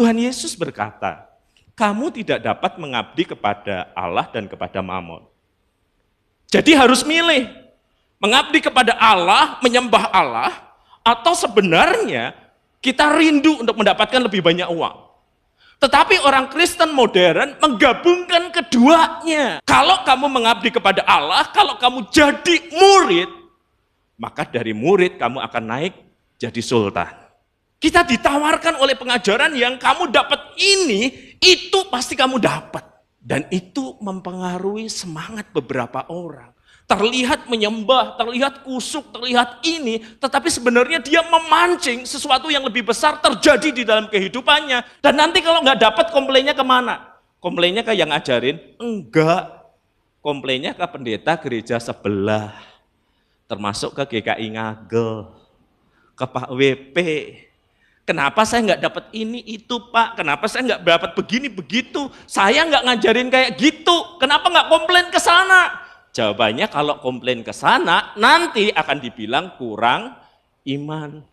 Tuhan Yesus berkata, kamu tidak dapat mengabdi kepada Allah dan kepada Mammon. Jadi harus milih, mengabdi kepada Allah, menyembah Allah, atau sebenarnya kita rindu untuk mendapatkan lebih banyak uang. Tetapi orang Kristen modern menggabungkan keduanya. Kalau kamu mengabdi kepada Allah, kalau kamu jadi murid, maka dari murid kamu akan naik jadi sultan. Kita ditawarkan oleh pengajaran yang kamu dapat ini, itu pasti kamu dapat. Dan itu mempengaruhi semangat beberapa orang. Terlihat menyembah, terlihat kusuk, terlihat ini, tetapi sebenarnya dia memancing sesuatu yang lebih besar terjadi di dalam kehidupannya. Dan nanti kalau nggak dapat komplainnya kemana? Komplainnya ke yang ngajarin? Enggak. Komplainnya ke pendeta gereja sebelah. Termasuk ke GKI Ngagel, ke Pak WP, Kenapa saya nggak dapat ini itu pak? Kenapa saya nggak dapat begini begitu? Saya nggak ngajarin kayak gitu. Kenapa nggak komplain ke sana? Jawabannya kalau komplain ke sana nanti akan dibilang kurang iman.